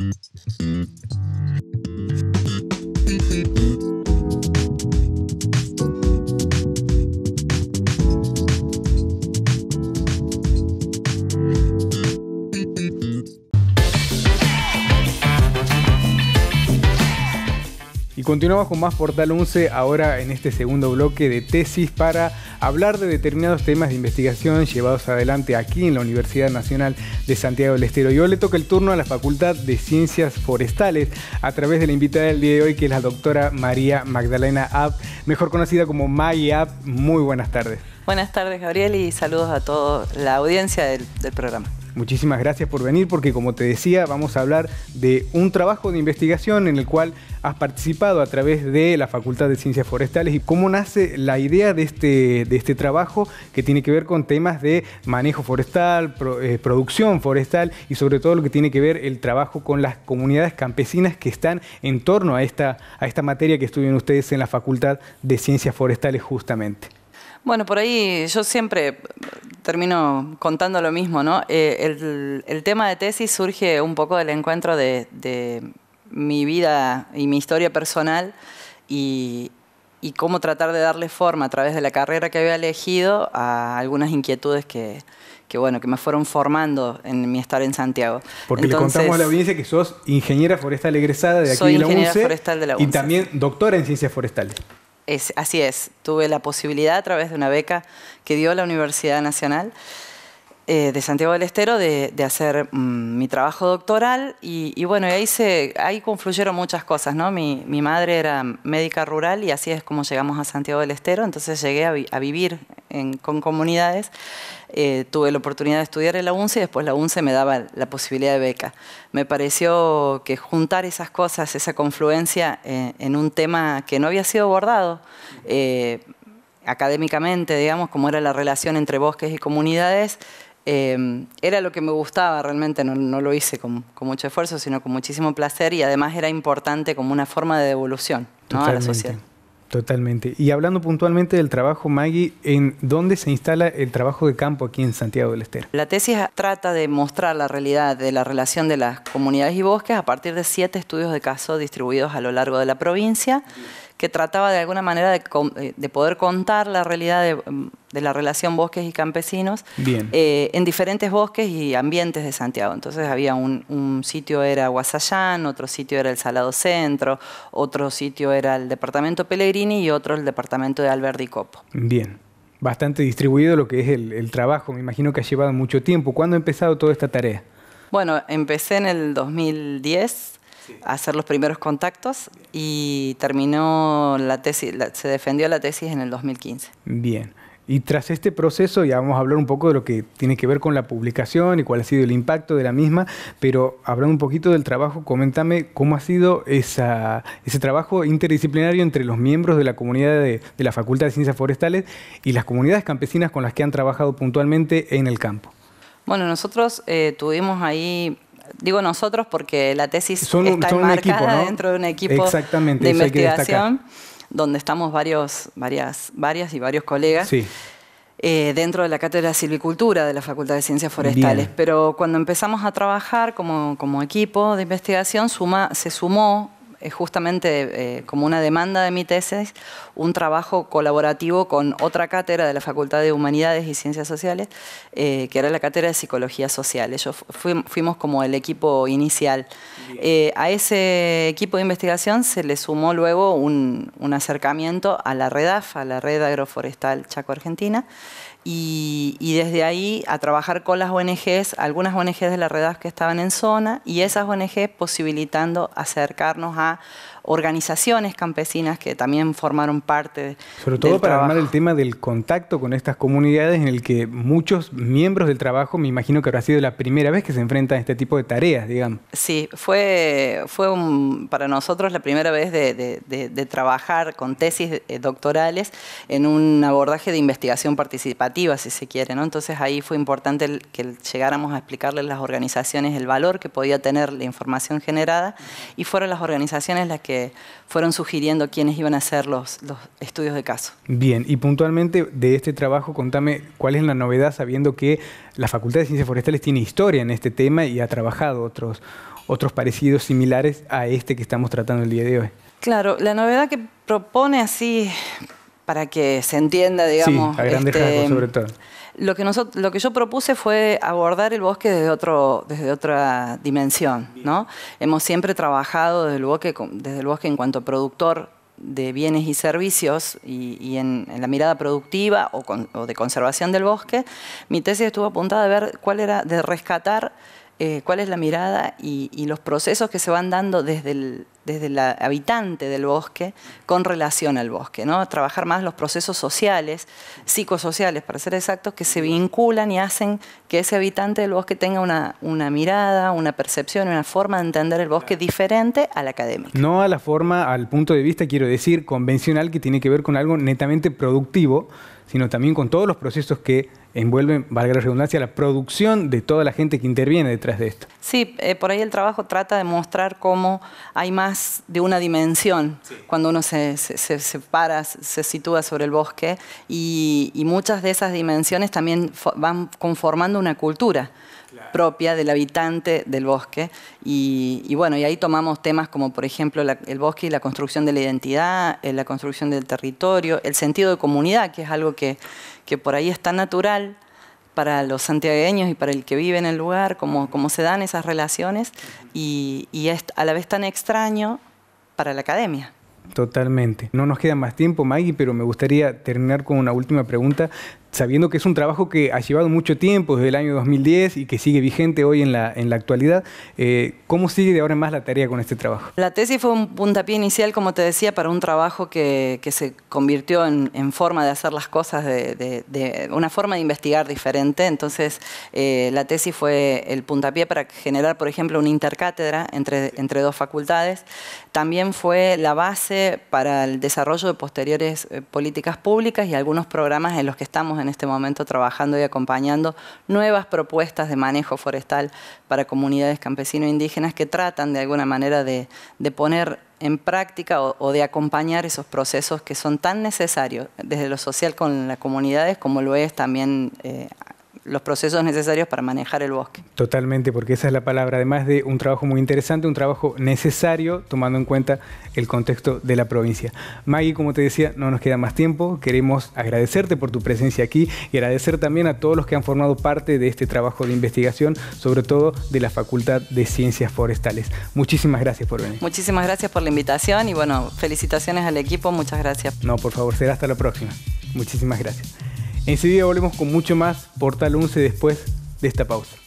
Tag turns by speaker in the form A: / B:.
A: フフフ。Y continuamos con más Portal 11, ahora en este segundo bloque de tesis para hablar de determinados temas de investigación llevados adelante aquí en la Universidad Nacional de Santiago del Estero. Y hoy le toca el turno a la Facultad de Ciencias Forestales a través de la invitada del día de hoy, que es la doctora María Magdalena App, mejor conocida como Maggie App. Muy buenas tardes.
B: Buenas tardes, Gabriel, y saludos a toda la audiencia del programa.
A: Muchísimas gracias por venir porque como te decía vamos a hablar de un trabajo de investigación en el cual has participado a través de la Facultad de Ciencias Forestales y cómo nace la idea de este, este trabajo que tiene que ver con temas de manejo forestal, eh, producción forestal y sobre todo lo que tiene que ver el trabajo con las comunidades campesinas que están en torno a esta, a esta materia que estudian ustedes en la Facultad de Ciencias Forestales justamente.
B: Bueno, por ahí yo siempre termino contando lo mismo, ¿no? Eh, el, tema de tesis surge un poco del encuentro de, mi vida y mi historia personal y, cómo tratar de darle forma a través de la carrera que había elegido a algunas inquietudes que, que me fueron formando en mi estar en Santiago. Porque le contamos a la
A: audiencia que sos ingeniera forestal egresada de aquí de la ingeniera la UNCE. y también doctora en ciencias forestales
B: así es, tuve la posibilidad a través de una beca que dio la Universidad Nacional eh, de Santiago del Estero de, hacer mm, mi trabajo doctoral y, bueno, ahí, se, ahí confluyeron muchas cosas, ¿no? Mi, mi, madre era médica rural y así es como llegamos a Santiago del Estero, entonces llegué a, vivir con comunidades, eh, tuve la oportunidad de estudiar en la UNCE y después la UNCE me daba la posibilidad de beca. Me pareció que juntar esas cosas, esa confluencia eh, en un tema que no había sido abordado, académicamente, digamos, como era la relación entre bosques y comunidades, Em, era lo que me gustaba, realmente no, lo hice con, mucho esfuerzo, sino con muchísimo placer y además era importante como una forma de devolución ¿no? a la sociedad.
A: Totalmente. Y hablando puntualmente del trabajo, Maggie, ¿en dónde se instala el trabajo de campo aquí en Santiago del Estero?
B: La tesis trata de mostrar la realidad de la relación de las comunidades y bosques a partir de siete estudios de caso distribuidos a lo largo de la provincia, que trataba de alguna manera de, eh, de poder contar la realidad de mm, de la relación bosques y campesinos eh, en diferentes bosques y ambientes de Santiago. Entonces había un, sitio era Guasayán, otro sitio era el Salado Centro, otro sitio era el departamento Pellegrini y otro el departamento de Alberdi Copo.
A: Bien, bastante distribuido lo que es el, trabajo, me imagino que ha llevado mucho tiempo. ¿Cuándo ha empezado toda esta tarea?
B: Bueno, empecé en el 2010 a hacer los primeros contactos y terminó la tesis, se defendió la tesis en el 2015.
A: Bien. Y tras este proceso ya vamos a hablar un poco de lo que tiene que ver con la publicación y cuál ha sido el impacto de la misma, pero hablando un poquito del trabajo, coméntame cómo ha sido ese trabajo interdisciplinario entre los miembros de la comunidad de, la Facultad de Ciencias Forestales y las comunidades campesinas con las que han trabajado puntualmente en el campo.
B: Bueno, nosotros eh, tuvimos ahí digo nosotros porque la tesis está son dentro de un equipo Exactamente, de investigación. Hay donde estamos varios, varias, varias y varios colegas. Eh, dentro de la Cátedra de Silvicultura de la Facultad de Ciencias Forestales. Pero cuando empezamos a trabajar como, equipo de investigación, se sumó es justamente eh, como una demanda de mi tesis, un trabajo colaborativo con otra cátedra de la Facultad de Humanidades y Ciencias Sociales, eh, que era la cátedra de Psicología Social. Ellos fuimos como el equipo inicial. Eh, a ese equipo de investigación se le sumó luego un, un acercamiento a la REDAF, a la Red Agroforestal Chaco Argentina, y, desde ahí a trabajar con las ONGs, algunas ONGs de las redes que estaban en zona y esas ONGs posibilitando acercarnos a organizaciones campesinas que también formaron parte. Sobre todo para hablar
A: armar el tema del contacto con estas comunidades en el que muchos miembros del trabajo, me imagino que habrá sido la primera vez que se enfrentan a este tipo de tareas, digamos.
B: Sí, fue, fue un, para nosotros la primera vez de, trabajar con tesis eh, doctorales en un abordaje de investigación participativa, si se quiere. ¿no? Entonces ahí fue importante que llegáramos a explicarles a las organizaciones el valor que podía tener la información generada y fueron las organizaciones las que que fueron sugiriendo quiénes iban a hacer los, estudios de caso.
A: Bien, y puntualmente de este trabajo, contame cuál es la novedad, sabiendo que la Facultad de Ciencias Forestales tiene historia en este tema y ha trabajado otros, otros parecidos similares a este que estamos tratando el día de hoy.
B: Claro, la novedad que propone así, para que se entienda, digamos. a grandes este, rasgos sobre todo. Lo que, yo propuse fue abordar el bosque desde, otra dimensión. ¿no? Hemos siempre trabajado desde el, bosque, en cuanto productor de bienes y servicios y, en, la mirada productiva o, de conservación del bosque, mi tesis estuvo apuntada a ver cuál era, de rescatar eh, cuál es la mirada y, y, los procesos que se van dando desde el, desde el habitante del bosque con relación al bosque, ¿no? trabajar más los procesos sociales, psicosociales para ser exactos, que se vinculan y hacen que ese habitante del bosque tenga una, una mirada, una percepción, una forma de entender el bosque diferente a la académica.
A: No a la forma, al punto de vista, quiero decir, convencional que tiene que ver con algo netamente productivo, sino también con todos los procesos que envuelven, valga la redundancia, la producción de toda la gente que interviene detrás de esto.
B: Sí, eh, por ahí el trabajo trata de mostrar cómo hay más de una dimensión cuando uno se, separa, se, para, se sitúa sobre el bosque y, y muchas de esas dimensiones también van conformando una cultura propia del habitante del bosque. Y, bueno, y ahí tomamos temas como, por ejemplo, el bosque y la construcción de la identidad, eh, la construcción del territorio, el sentido de comunidad, que es algo que, que por ahí es tan natural para los santiagueños y para el que vive en el lugar, cómo, cómo se dan esas relaciones y, y es a la vez tan extraño para la academia.
A: Totalmente. No nos queda más tiempo, Maggie, pero me gustaría terminar con una última pregunta sabiendo que es un trabajo que ha llevado mucho tiempo, desde el año 2010 y que sigue vigente hoy en la, en la actualidad, eh, ¿cómo sigue de ahora en más la tarea con este trabajo?
B: La tesis fue un puntapié inicial, como te decía, para un trabajo que, se convirtió en, en, forma de hacer las cosas, de, una forma de investigar diferente. Entonces, eh, la tesis fue el puntapié para generar, por ejemplo, una intercátedra entre, entre dos facultades. También fue la base para el desarrollo de posteriores eh, políticas públicas y algunos programas en los que estamos en este momento trabajando y acompañando nuevas propuestas de manejo forestal para comunidades campesino-indígenas e que tratan de alguna manera de, poner en práctica o, de acompañar esos procesos que son tan necesarios desde lo social con las comunidades como lo es también eh, los procesos necesarios para manejar el bosque.
A: Totalmente, porque esa es la palabra, además de un trabajo muy interesante, un trabajo necesario tomando en cuenta el contexto de la provincia. Maggie, como te decía, no nos queda más tiempo, queremos agradecerte por tu presencia aquí y agradecer también a todos los que han formado parte de este trabajo de investigación, sobre todo de la Facultad de Ciencias Forestales. Muchísimas gracias por venir.
B: Muchísimas gracias por la invitación y bueno, felicitaciones al equipo, muchas
A: gracias. No, por favor, será hasta la próxima. Muchísimas gracias. Enseguida volvemos con mucho más Portal 11 después de esta pausa.